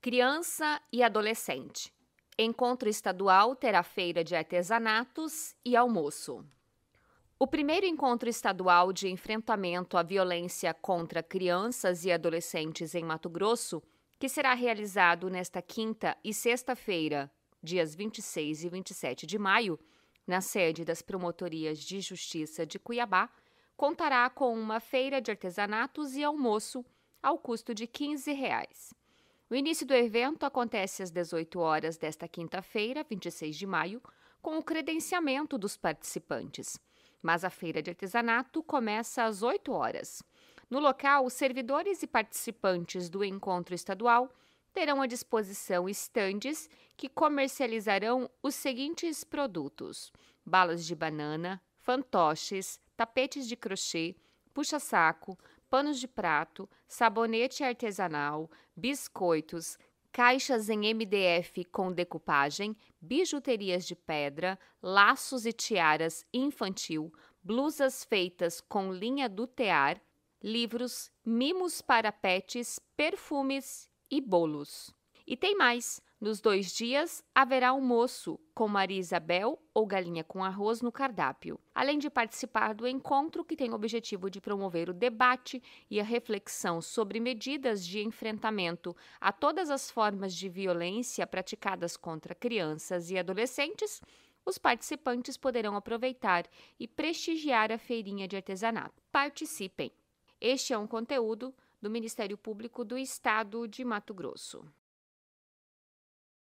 Criança e adolescente. Encontro estadual terá feira de artesanatos e almoço. O primeiro encontro estadual de enfrentamento à violência contra crianças e adolescentes em Mato Grosso, que será realizado nesta quinta e sexta-feira, dias 26 e 27 de maio, na sede das Promotorias de Justiça de Cuiabá, contará com uma feira de artesanatos e almoço ao custo de R$ 15. Reais. O início do evento acontece às 18 horas desta quinta-feira, 26 de maio, com o credenciamento dos participantes. Mas a feira de artesanato começa às 8 horas. No local, os servidores e participantes do encontro estadual terão à disposição estandes que comercializarão os seguintes produtos: balas de banana, fantoches, tapetes de crochê, puxa-saco, panos de prato, sabonete artesanal, biscoitos, caixas em MDF com decupagem, bijuterias de pedra, laços e tiaras infantil, blusas feitas com linha do tear, livros, mimos para pets, perfumes e bolos. E tem mais! Nos dois dias, haverá almoço com Maria Isabel ou Galinha com Arroz no cardápio, além de participar do encontro que tem o objetivo de promover o debate e a reflexão sobre medidas de enfrentamento a todas as formas de violência praticadas contra crianças e adolescentes. Os participantes poderão aproveitar e prestigiar a feirinha de artesanato. Participem! Este é um conteúdo do Ministério Público do Estado de Mato Grosso.